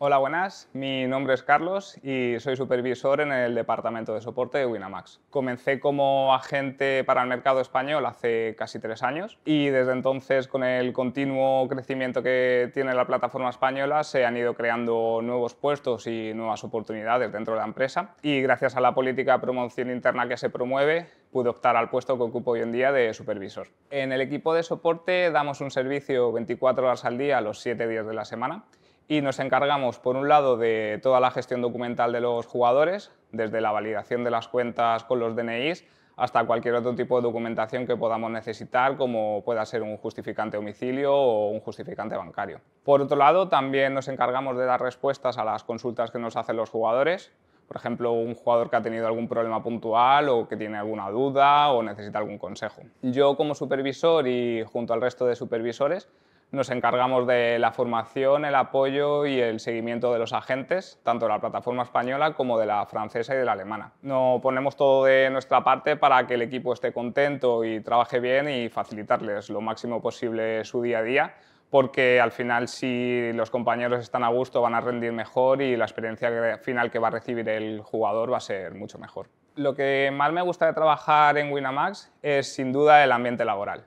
Hola, buenas. Mi nombre es Carlos y soy supervisor en el departamento de soporte de Winamax. Comencé como agente para el mercado español hace casi tres años y desde entonces, con el continuo crecimiento que tiene la plataforma española, se han ido creando nuevos puestos y nuevas oportunidades dentro de la empresa. Y gracias a la política de promoción interna que se promueve, pude optar al puesto que ocupo hoy en día de supervisor. En el equipo de soporte damos un servicio 24 horas al día, los 7 días de la semana y nos encargamos, por un lado, de toda la gestión documental de los jugadores, desde la validación de las cuentas con los DNIs hasta cualquier otro tipo de documentación que podamos necesitar, como pueda ser un justificante de domicilio o un justificante bancario. Por otro lado, también nos encargamos de dar respuestas a las consultas que nos hacen los jugadores, por ejemplo, un jugador que ha tenido algún problema puntual o que tiene alguna duda o necesita algún consejo. Yo como supervisor y junto al resto de supervisores nos encargamos de la formación, el apoyo y el seguimiento de los agentes, tanto de la plataforma española como de la francesa y de la alemana. No ponemos todo de nuestra parte para que el equipo esté contento y trabaje bien y facilitarles lo máximo posible su día a día, porque al final si los compañeros están a gusto van a rendir mejor y la experiencia final que va a recibir el jugador va a ser mucho mejor. Lo que más me gusta de trabajar en Winamax es sin duda el ambiente laboral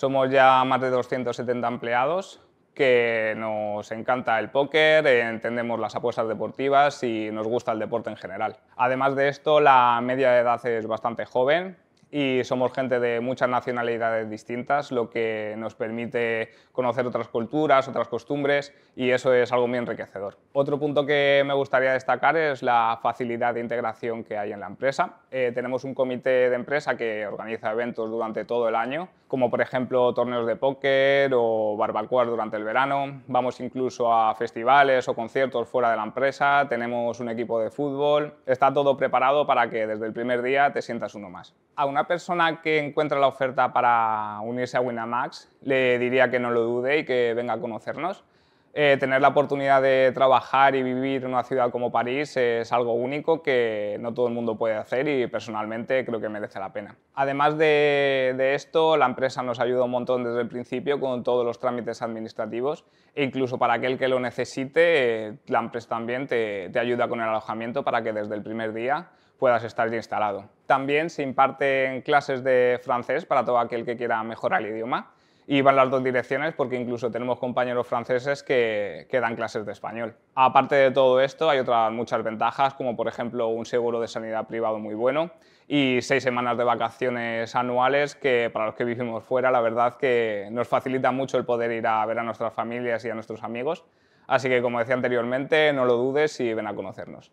somos ya más de 270 empleados que nos encanta el póker, entendemos las apuestas deportivas y nos gusta el deporte en general. Además de esto, la media de edad es bastante joven, y somos gente de muchas nacionalidades distintas, lo que nos permite conocer otras culturas, otras costumbres y eso es algo muy enriquecedor. Otro punto que me gustaría destacar es la facilidad de integración que hay en la empresa. Eh, tenemos un comité de empresa que organiza eventos durante todo el año, como por ejemplo torneos de póker o barbacoas durante el verano. Vamos incluso a festivales o conciertos fuera de la empresa, tenemos un equipo de fútbol. Está todo preparado para que desde el primer día te sientas uno más persona que encuentra la oferta para unirse a Winamax, le diría que no lo dude y que venga a conocernos. Eh, tener la oportunidad de trabajar y vivir en una ciudad como París es algo único que no todo el mundo puede hacer y personalmente creo que merece la pena. Además de, esto, la empresa nos ayuda un montón desde el principio con todos los trámites administrativos e incluso para aquel que lo necesite, eh, la empresa también te, te ayuda con el alojamiento para que desde el primer día puedas estar instalado. También se imparten clases de francés para todo aquel que quiera mejorar el idioma y van las dos direcciones porque incluso tenemos compañeros franceses que, que, dan clases de español. Aparte de todo esto, hay otras muchas ventajas, como por ejemplo un seguro de sanidad privado muy bueno y seis semanas de vacaciones anuales que para los que vivimos fuera, la verdad que nos facilita mucho el poder ir a ver a nuestras familias y a nuestros amigos. Así que como decía anteriormente, no lo dudes y ven a conocernos.